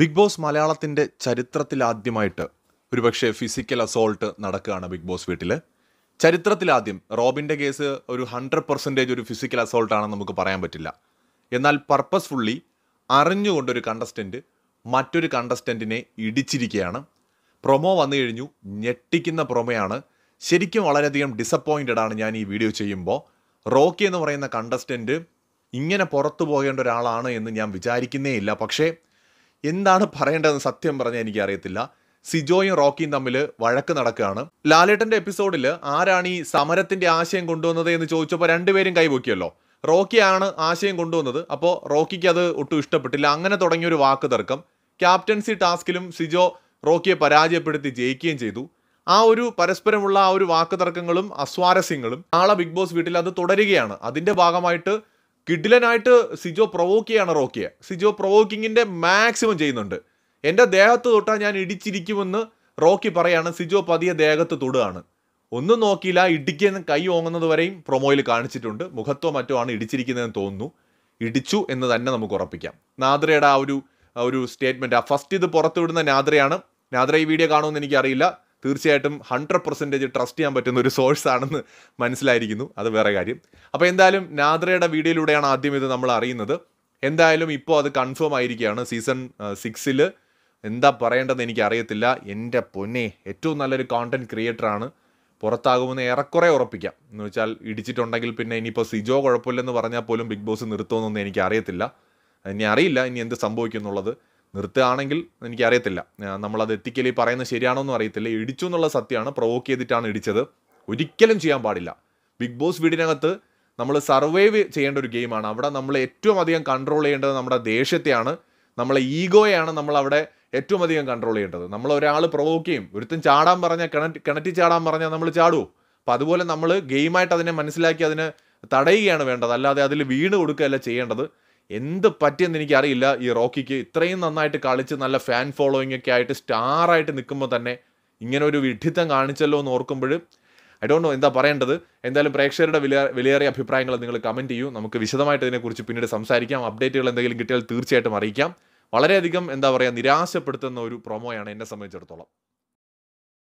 big boss മലയാളത്തിൻ്റെ ചരിത്രത്തിലാദ്യമായിട്ട് ഒരുപക്ഷെ ഫിസിക്കൽ അസോൾട്ട് നടക്കുകയാണ് ബിഗ് ബോസ് വീട്ടിൽ ചരിത്രത്തിലാദ്യം റോബിൻ്റെ കേസ് ഒരു ഹൺഡ്രഡ് പെർസെൻറ്റേജ് ഒരു ഫിസിക്കൽ അസോൾട്ടാണെന്ന് നമുക്ക് പറയാൻ പറ്റില്ല എന്നാൽ പർപ്പസ്ഫുള്ളി അറിഞ്ഞുകൊണ്ടൊരു കണ്ടസ്റ്റൻറ്റ് മറ്റൊരു കണ്ടസ്റ്റൻറ്റിനെ ഇടിച്ചിരിക്കുകയാണ് പ്രൊമോ വന്നു കഴിഞ്ഞു ഞെട്ടിക്കുന്ന പ്രൊമോയാണ് ശരിക്കും വളരെയധികം ഡിസപ്പോയിൻറ്റഡ് ആണ് ഞാൻ ഈ വീഡിയോ ചെയ്യുമ്പോൾ റോക്കി എന്ന് പറയുന്ന കണ്ടസ്റ്റൻറ്റ് ഇങ്ങനെ പുറത്തു പോകേണ്ട ഒരാളാണ് എന്ന് ഞാൻ വിചാരിക്കുന്നേ ഇല്ല പക്ഷേ എന്താണ് പറയേണ്ടതെന്ന് സത്യം പറഞ്ഞാൽ എനിക്കറിയത്തില്ല സിജോയും റോക്കിയും തമ്മിൽ വഴക്ക് നടക്കുകയാണ് ലാലേട്ടന്റെ എപ്പിസോഡിൽ ആരാണ് ഈ സമരത്തിന്റെ ആശയം കൊണ്ടുവന്നത് എന്ന് ചോദിച്ചപ്പോൾ രണ്ടുപേരും കൈപൊക്കിയല്ലോ റോക്കിയാണ് ആശയം കൊണ്ടുവന്നത് അപ്പോൾ റോക്കിക്ക് അത് ഒട്ടും ഇഷ്ടപ്പെട്ടില്ല അങ്ങനെ തുടങ്ങിയ ഒരു വാക്ക് തർക്കം ക്യാപ്റ്റൻസി ടാസ്കിലും സിജോ റോക്കിയെ പരാജയപ്പെടുത്തി ജയിക്കുകയും ചെയ്തു ആ ഒരു പരസ്പരമുള്ള ആ ഒരു വാക്ക് തർക്കങ്ങളും അസ്വാരസ്യങ്ങളും നാളെ ബിഗ് ബോസ് വീട്ടിൽ അത് തുടരുകയാണ് അതിന്റെ ഭാഗമായിട്ട് കിഡിലനായിട്ട് സിജോ പ്രൊവോക്ക് ചെയ്യാണ് റോക്കിയെ സിജോ പ്രൊവോക്കിങ്ങിൻ്റെ മാക്സിമം ചെയ്യുന്നുണ്ട് എൻ്റെ ദേഹത്ത് തൊട്ടാൽ ഞാൻ ഇടിച്ചിരിക്കുമെന്ന് റോക്കി പറയാണ് സിജോ പതിയെ ദേഹത്ത് തൊടുകയാണ് ഒന്നും നോക്കിയില്ല ഇടിക്കുന്ന കൈ ഓങ്ങുന്നത് വരെയും പ്രൊമോയിൽ കാണിച്ചിട്ടുണ്ട് മുഖത്തോ മറ്റോ ആണ് ഇടിച്ചിരിക്കുന്നതെന്ന് തോന്നുന്നു ഇടിച്ചു എന്ന് തന്നെ നമുക്ക് ഉറപ്പിക്കാം നാദ്രയുടെ ആ ഒരു ഒരു സ്റ്റേറ്റ്മെൻറ്റ് ആ ഫസ്റ്റ് ഇത് പുറത്തുവിടുന്ന നാദ്രയാണ് നാദ്ര ഈ വീഡിയോ കാണുമെന്ന് എനിക്കറിയില്ല തീർച്ചയായിട്ടും ഹൺഡ്രഡ് പെർസെൻറ്റേജ് ട്രസ്റ്റ് ചെയ്യാൻ പറ്റുന്ന ഒരു സോഴ്സ് ആണെന്ന് മനസ്സിലായിരിക്കുന്നു അത് വേറെ കാര്യം അപ്പോൾ എന്തായാലും നാദ്രയുടെ വീഡിയോയിലൂടെയാണ് ആദ്യം ഇത് നമ്മൾ അറിയുന്നത് എന്തായാലും ഇപ്പോൾ അത് കൺഫേം ആയിരിക്കുകയാണ് സീസൺ സിക്സിൽ എന്താ പറയേണ്ടതെന്ന് എനിക്ക് അറിയത്തില്ല എൻ്റെ പൊന്നെ ഏറ്റവും നല്ലൊരു കോണ്ടൻറ്റ് ക്രിയേറ്ററാണ് പുറത്താകുമെന്ന് ഏറെക്കുറെ ഉറപ്പിക്കാം എന്ന് വെച്ചാൽ ഇടിച്ചിട്ടുണ്ടെങ്കിൽ പിന്നെ ഇനിയിപ്പോൾ സിജോ കുഴപ്പമില്ലെന്ന് പറഞ്ഞാൽ പോലും ബിഗ് ബോസ് നിർത്തുമെന്നൊന്നും എനിക്ക് അറിയത്തില്ല ഇനി അറിയില്ല ഇനി എന്ത് സംഭവിക്കുന്നുള്ളത് എന്നുള്ളത് നിർത്തുകയാണെങ്കിൽ എനിക്കറിയത്തില്ല നമ്മളത് എത്തിക്കലി പറയുന്നത് ശരിയാണോ എന്നും അറിയത്തില്ല ഇടിച്ചു എന്നുള്ള സത്യമാണ് പ്രൊവോക്ക് ചെയ്തിട്ടാണ് ഇടിച്ചത് ഒരിക്കലും ചെയ്യാൻ പാടില്ല ബിഗ് ബോസ് വീടിനകത്ത് നമ്മൾ സർവൈവ് ചെയ്യേണ്ട ഒരു ഗെയിമാണ് അവിടെ നമ്മൾ ഏറ്റവും അധികം കൺട്രോൾ ചെയ്യേണ്ടത് നമ്മുടെ ദേഷ്യത്തെയാണ് നമ്മളെ ഈഗോയാണ് നമ്മൾ അവിടെ ഏറ്റവും അധികം കൺട്രോൾ ചെയ്യേണ്ടത് നമ്മൾ ഒരാൾ പ്രൊവോക്ക് ചെയ്യും ഒരുത്തും ചാടാൻ പറഞ്ഞാൽ കിണറ്റ് കിണറ്റി ചാടാൻ പറഞ്ഞാൽ നമ്മൾ ചാടുമോ അപ്പം അതുപോലെ നമ്മൾ ഗെയിമായിട്ട് അതിനെ മനസ്സിലാക്കി അതിനെ തടയുകയാണ് വേണ്ടത് അല്ലാതെ അതിൽ വീണ് കൊടുക്കുകയല്ല ചെയ്യേണ്ടത് എന്ത് പറ്റിയെന്ന് എനിക്കറിയില്ല ഈ റോക്കിക്ക് ഇത്രയും നന്നായിട്ട് കളിച്ച് നല്ല ഫാൻ ഫോളോയിങ് ഒക്കെ ആയിട്ട് സ്റ്റാറായിട്ട് നിൽക്കുമ്പോൾ തന്നെ ഇങ്ങനെ ഒരു വിഡിത്തം കാണിച്ചല്ലോ എന്ന് ഓർക്കുമ്പോൾ ഐ ഡോണ്ട് നോ എന്താ പറയേണ്ടത് എന്തായാലും പ്രേക്ഷകരുടെ വില വിലയേറിയ അഭിപ്രായങ്ങൾ നിങ്ങൾ കമൻറ്റ് ചെയ്യൂ നമുക്ക് വിശദമായിട്ട് ഇതിനെക്കുറിച്ച് പിന്നീട് സംസാരിക്കാം അപ്ഡേറ്റുകൾ എന്തെങ്കിലും കിട്ടിയാൽ തീർച്ചയായിട്ടും അറിയിക്കാം വളരെയധികം എന്താ പറയുക നിരാശപ്പെടുത്തുന്ന ഒരു പ്രൊമോയാണ് എന്നെ സംബന്ധിച്ചിടത്തോളം